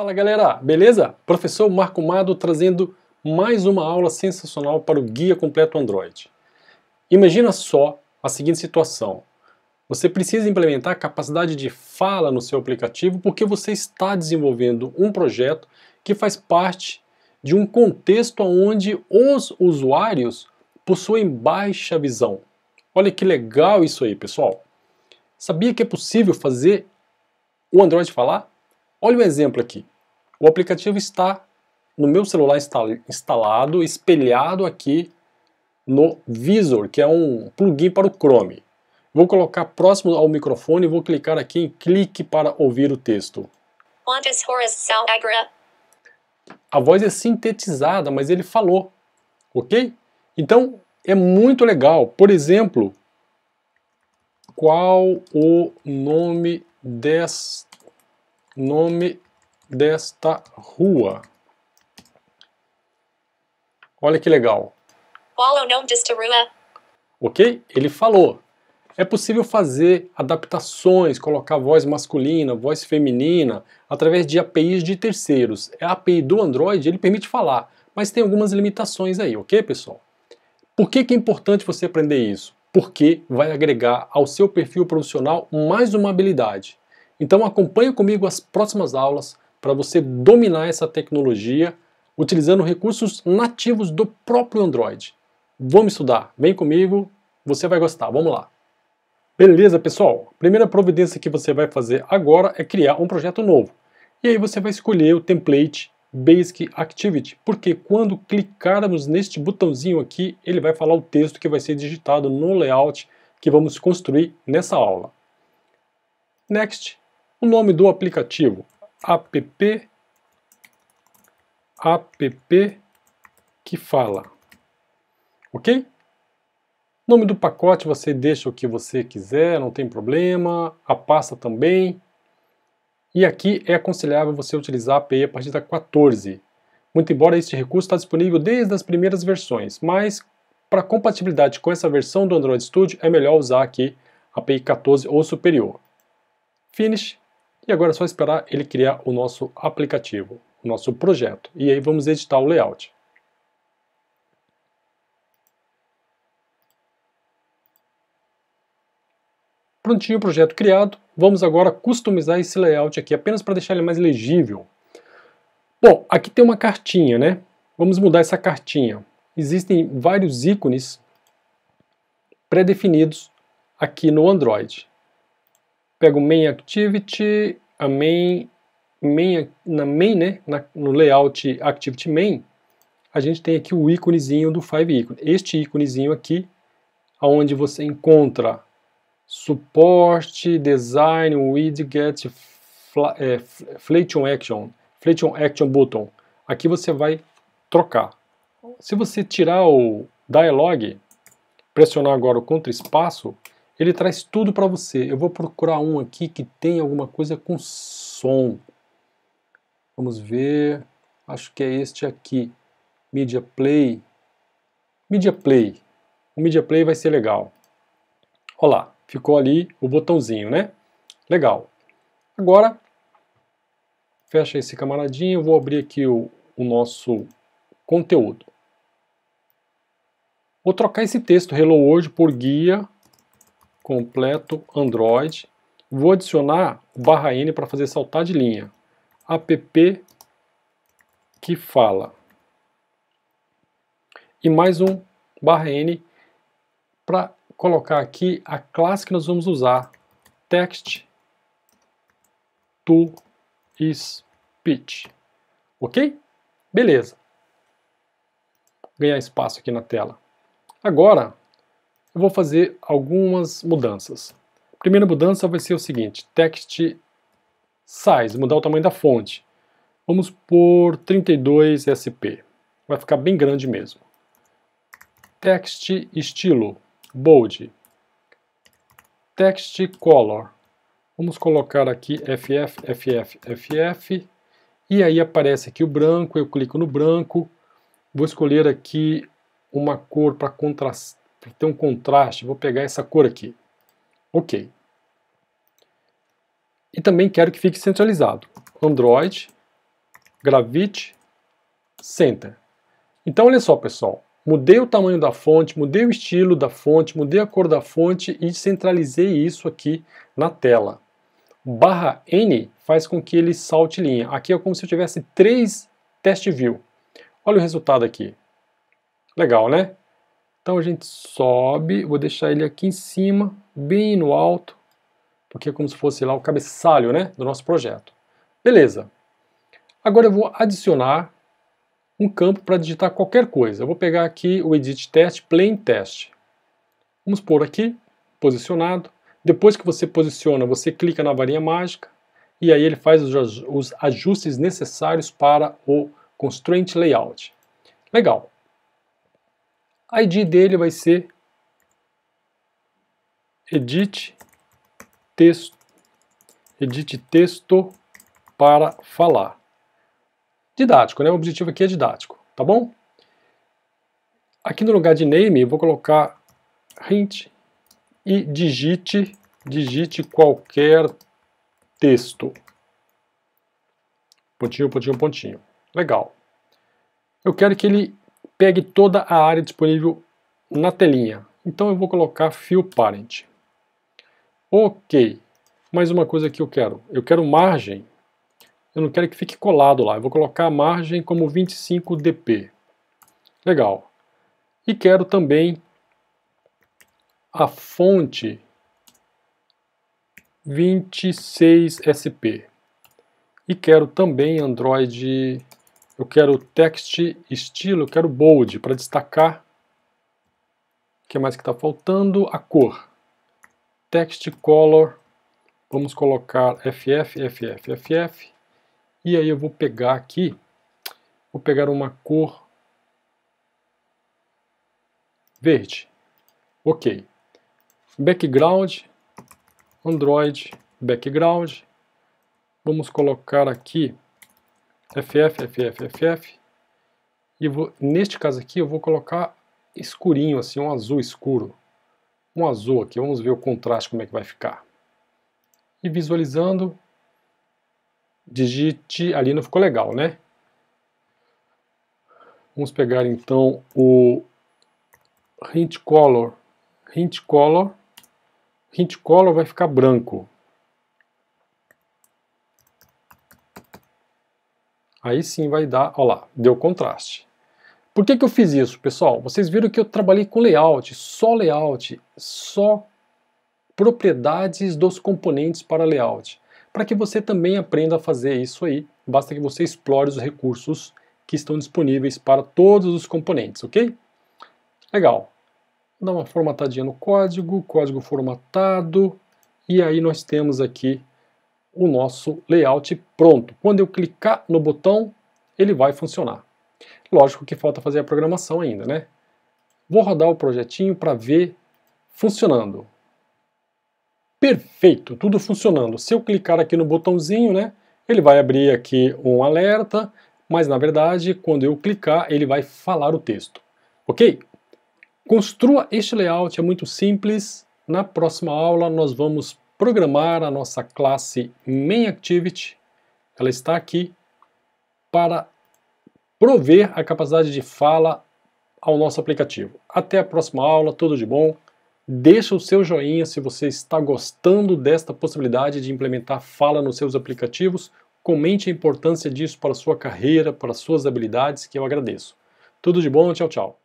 Fala galera, beleza? Professor Marco Mado trazendo mais uma aula sensacional para o Guia Completo Android. Imagina só a seguinte situação. Você precisa implementar a capacidade de fala no seu aplicativo porque você está desenvolvendo um projeto que faz parte de um contexto onde os usuários possuem baixa visão. Olha que legal isso aí, pessoal. Sabia que é possível fazer o Android falar? Olha o exemplo aqui. O aplicativo está no meu celular instalado, espelhado aqui no Visor, que é um plugin para o Chrome. Vou colocar próximo ao microfone e vou clicar aqui em clique para ouvir o texto. A voz é sintetizada, mas ele falou, ok? Então é muito legal. Por exemplo, qual o nome desta nome desta rua. Olha que legal. Qual é o nome desta rua? Ok? Ele falou. É possível fazer adaptações, colocar voz masculina, voz feminina, através de APIs de terceiros. É a API do Android ele permite falar, mas tem algumas limitações aí, ok, pessoal? Por que, que é importante você aprender isso? Porque vai agregar ao seu perfil profissional mais uma habilidade. Então acompanha comigo as próximas aulas para você dominar essa tecnologia utilizando recursos nativos do próprio Android. Vamos estudar, vem comigo, você vai gostar, vamos lá. Beleza, pessoal? Primeira providência que você vai fazer agora é criar um projeto novo. E aí você vai escolher o template Basic Activity, porque quando clicarmos neste botãozinho aqui, ele vai falar o texto que vai ser digitado no layout que vamos construir nessa aula. Next, o nome do aplicativo app app que fala. OK? Nome do pacote você deixa o que você quiser, não tem problema, a pasta também. E aqui é aconselhável você utilizar a API a partir da 14. Muito embora este recurso está disponível desde as primeiras versões, mas para compatibilidade com essa versão do Android Studio é melhor usar aqui a API 14 ou superior. Finish e agora é só esperar ele criar o nosso aplicativo, o nosso projeto. E aí vamos editar o layout. Prontinho o projeto criado. Vamos agora customizar esse layout aqui, apenas para deixar ele mais legível. Bom, aqui tem uma cartinha, né? Vamos mudar essa cartinha. Existem vários ícones pré-definidos aqui no Android. Pego main activity, a main, main na main, né, na, no layout activity main, a gente tem aqui o íconezinho do Five Icon. Este íconezinho aqui, onde você encontra suporte, design, widget, fla, é, action, flation action button. Aqui você vai trocar. Se você tirar o dialog, pressionar agora o contra espaço, ele traz tudo para você. Eu vou procurar um aqui que tem alguma coisa com som. Vamos ver. Acho que é este aqui. Media Play. Media Play. O Media Play vai ser legal. Olá, ficou ali o botãozinho, né? Legal. Agora, fecha esse camaradinho. Eu vou abrir aqui o, o nosso conteúdo. Vou trocar esse texto Hello hoje por guia completo Android. Vou adicionar barra N para fazer saltar de linha. app que fala. E mais um barra N para colocar aqui a classe que nós vamos usar. Text to speech. Ok? Beleza. Vou ganhar espaço aqui na tela. Agora, eu vou fazer algumas mudanças. A primeira mudança vai ser o seguinte, text size, mudar o tamanho da fonte. Vamos por 32 SP, vai ficar bem grande mesmo. Text estilo, bold. Text color, Vamos colocar aqui FF, FF, FF. E aí aparece aqui o branco, eu clico no branco. Vou escolher aqui uma cor para contrastar, para ter um contraste, vou pegar essa cor aqui. Ok. E também quero que fique centralizado. Android, Gravity, Center. Então, olha só, pessoal. Mudei o tamanho da fonte, mudei o estilo da fonte, mudei a cor da fonte e centralizei isso aqui na tela. Barra N faz com que ele salte linha. Aqui é como se eu tivesse três test view. Olha o resultado aqui. Legal, né? Então a gente sobe, vou deixar ele aqui em cima, bem no alto, porque é como se fosse lá o cabeçalho né, do nosso projeto. Beleza. Agora eu vou adicionar um campo para digitar qualquer coisa. Eu vou pegar aqui o Edit Test, Plain Test. Vamos pôr aqui, posicionado. Depois que você posiciona, você clica na varinha mágica e aí ele faz os ajustes necessários para o Constraint Layout. Legal. A ID dele vai ser edit texto, edit texto para falar. Didático, né? O objetivo aqui é didático, tá bom? Aqui no lugar de name, eu vou colocar hint e digite, digite qualquer texto. Pontinho, pontinho, pontinho. Legal. Eu quero que ele pegue toda a área disponível na telinha. Então eu vou colocar Fill Parent. Ok. Mais uma coisa que eu quero. Eu quero margem. Eu não quero que fique colado lá. Eu vou colocar a margem como 25 dp. Legal. E quero também a fonte 26 SP. E quero também Android eu quero text, estilo, eu quero bold para destacar. O que mais que está faltando? A cor. Text color, vamos colocar FF, FF, FF. E aí eu vou pegar aqui, vou pegar uma cor verde. Ok. Background, Android, background. Vamos colocar aqui FF, FF, FF. E vou, neste caso aqui eu vou colocar escurinho, assim, um azul escuro. Um azul aqui, vamos ver o contraste como é que vai ficar. E visualizando, digite, ali não ficou legal, né? Vamos pegar então o hint color, hint color, hint color vai ficar branco. Aí sim vai dar, ó lá, deu contraste. Por que, que eu fiz isso, pessoal? Vocês viram que eu trabalhei com layout, só layout, só propriedades dos componentes para layout. Para que você também aprenda a fazer isso aí, basta que você explore os recursos que estão disponíveis para todos os componentes, ok? Legal. Dá uma formatadinha no código, código formatado, e aí nós temos aqui o nosso layout pronto. Quando eu clicar no botão, ele vai funcionar. Lógico que falta fazer a programação ainda, né? Vou rodar o projetinho para ver funcionando. Perfeito, tudo funcionando. Se eu clicar aqui no botãozinho, né, ele vai abrir aqui um alerta, mas na verdade, quando eu clicar, ele vai falar o texto. Ok? Construa este layout, é muito simples. Na próxima aula nós vamos programar a nossa classe MainActivity. Ela está aqui para prover a capacidade de fala ao nosso aplicativo. Até a próxima aula, tudo de bom. Deixa o seu joinha se você está gostando desta possibilidade de implementar fala nos seus aplicativos. Comente a importância disso para a sua carreira, para as suas habilidades, que eu agradeço. Tudo de bom, tchau, tchau.